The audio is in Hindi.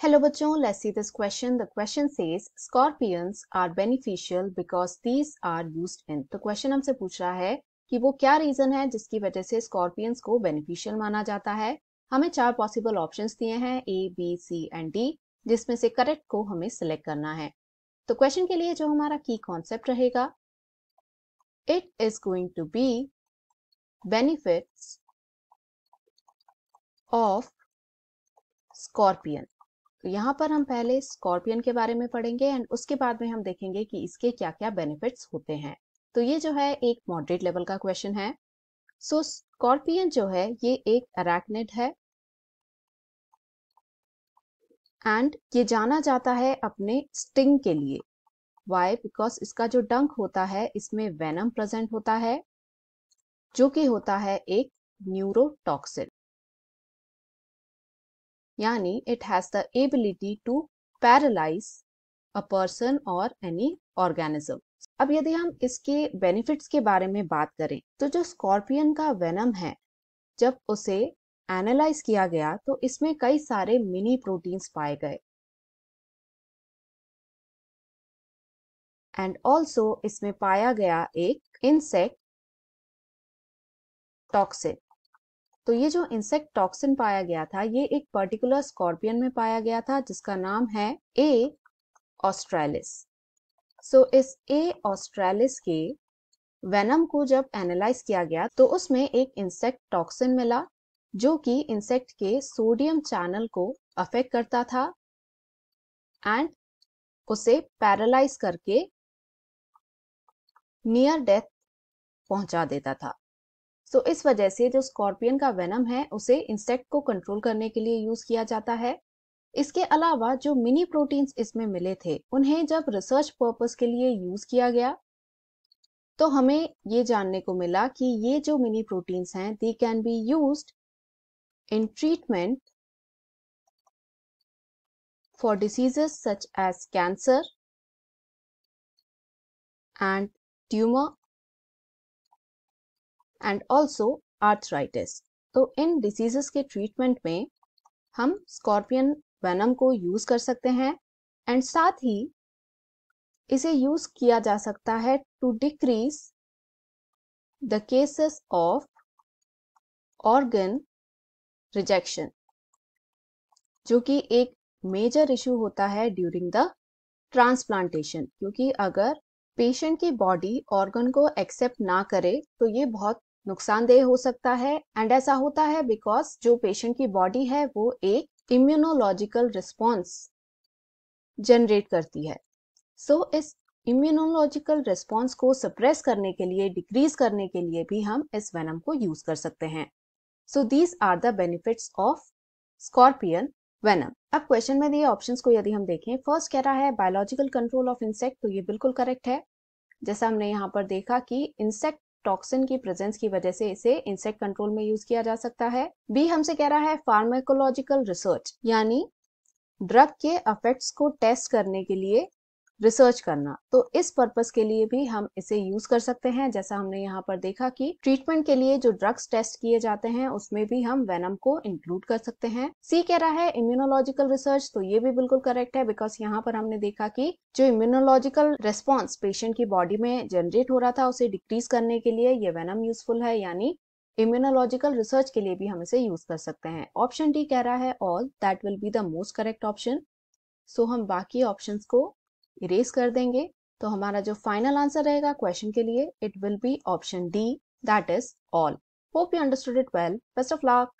Hello bachon, let's see this question. The question says scorpions are beneficial because these are used in. तो question हमसे पूछ रहा है कि वो क्या रीजन है जिसकी वजह से स्कॉर्पियंस को बेनिफिशियल माना जाता है हमें चार पॉसिबल ऑप्शंस दिए हैं A B C and D जिसमें से करेक्ट को हमें सिलेक्ट करना है तो क्वेश्चन के लिए जो हमारा की कॉन्सेप्ट रहेगा it is going to be benefits of scorpion तो यहाँ पर हम पहले स्कॉर्पियन के बारे में पढ़ेंगे एंड उसके बाद में हम देखेंगे कि इसके क्या क्या बेनिफिट्स होते हैं तो ये जो है एक मॉडरेट लेवल का क्वेश्चन है सो so, स्कॉर्पियन जो है ये एक अरैक्निड है एंड ये जाना जाता है अपने स्टिंग के लिए वाई बिकॉज इसका जो डंक होता है इसमें वेनम प्रेजेंट होता है जो कि होता है एक न्यूरोटॉक्सिन यानी it has the ability to paralyse a person और एनी ऑर्गेनिज्म अब यदि हम इसके बेनिफिट्स के बारे में बात करें तो जो स्कॉर्पियन का वेनम है जब उसे एनालाइज किया गया तो इसमें कई सारे मिनी प्रोटीन्स पाए गए एंड ऑल्सो इसमें पाया गया एक इंसेक्ट टॉक्सिन तो ये जो इंसेक्ट टॉक्सिन पाया गया था ये एक पर्टिकुलर स्कॉर्पियन में पाया गया था जिसका नाम है ए ऑस्ट्रेलिस सो इस ए ऑस्ट्रेलिस के वेनम को जब एनालाइज किया गया तो उसमें एक इंसेक्ट टॉक्सिन मिला जो कि इंसेक्ट के सोडियम चैनल को अफेक्ट करता था एंड उसे पैरालाइज करके नियर डेथ पहुंचा देता था सो इस वजह से जो स्कॉर्पियन का वेनम है उसे इंसेक्ट को कंट्रोल करने के लिए यूज किया जाता है इसके अलावा जो मिनी प्रोटीन्स इसमें मिले थे उन्हें जब रिसर्च पर्पस के लिए यूज किया गया तो हमें ये जानने को मिला कि ये जो मिनी प्रोटीन्स हैं they can be use in treatment for diseases such as cancer and tumour and also arthritis तो इन डिजीजेस के ट्रीटमेंट में हम स्कॉर्पियन वेनम को यूज कर सकते हैं एंड साथ ही इसे यूज किया जा सकता है to decrease the cases of organ rejection जो कि एक मेजर इशू होता है ड्यूरिंग द ट्रांसप्लांटेशन क्योंकि अगर पेशेंट की बॉडी ऑर्गन को एक्सेप्ट ना करे तो ये बहुत नुकसानदेह हो सकता है एंड ऐसा होता है बिकॉज जो पेशेंट की बॉडी है वो एक इम्यूनोलॉजिकल रिस्पॉन्स जनरेट करती है सो so, इस इम्यूनोलॉजिकल रिस्पॉन्स को सप्रेस करने के लिए डिक्रीज करने के लिए भी हम इस वेनम को यूज कर सकते हैं so these are the benefits of scorpion venom अब क्वेश्चन में दिए ऑप्शंस को यदि हम देखें फर्स्ट कह रहा है बायोलॉजिकल कंट्रोल ऑफ इंसेक्ट तो ये बिल्कुल करेक्ट है जैसा हमने यहाँ पर देखा कि इंसेक्ट टॉक्सिन की प्रेजेंस की वजह से इसे इंसेक्ट कंट्रोल में यूज किया जा सकता है बी हमसे कह रहा है फार्माकोलॉजिकल रिसर्च यानी ड्रग के अफेक्ट्स को टेस्ट करने के लिए रिसर्च करना तो इस पर्पस के लिए भी हम इसे यूज कर सकते हैं जैसा हमने यहाँ पर देखा कि ट्रीटमेंट के लिए जो ड्रग्स टेस्ट किए जाते हैं उसमें भी हम वेनम को इंक्लूड कर सकते हैं सी कह रहा है इम्यूनोलॉजिकल रिसर्च तो ये भी बिल्कुल करेक्ट है बिकॉज यहाँ पर हमने देखा कि जो इम्यूनोलॉजिकल रेस्पॉन्स पेशेंट की बॉडी में जनरेट हो रहा था उसे डिक्रीज करने के लिए ये वेनम यूजफुल है यानी इम्यूनोलॉजिकल रिसर्च के लिए भी हम इसे यूज कर सकते हैं ऑप्शन डी कह रहा है all that will be the most correct option so हम बाकी ऑप्शंस को इरेज कर देंगे तो हमारा जो फाइनल आंसर रहेगा क्वेश्चन के लिए it will be option D that is all hope you understood it well best of luck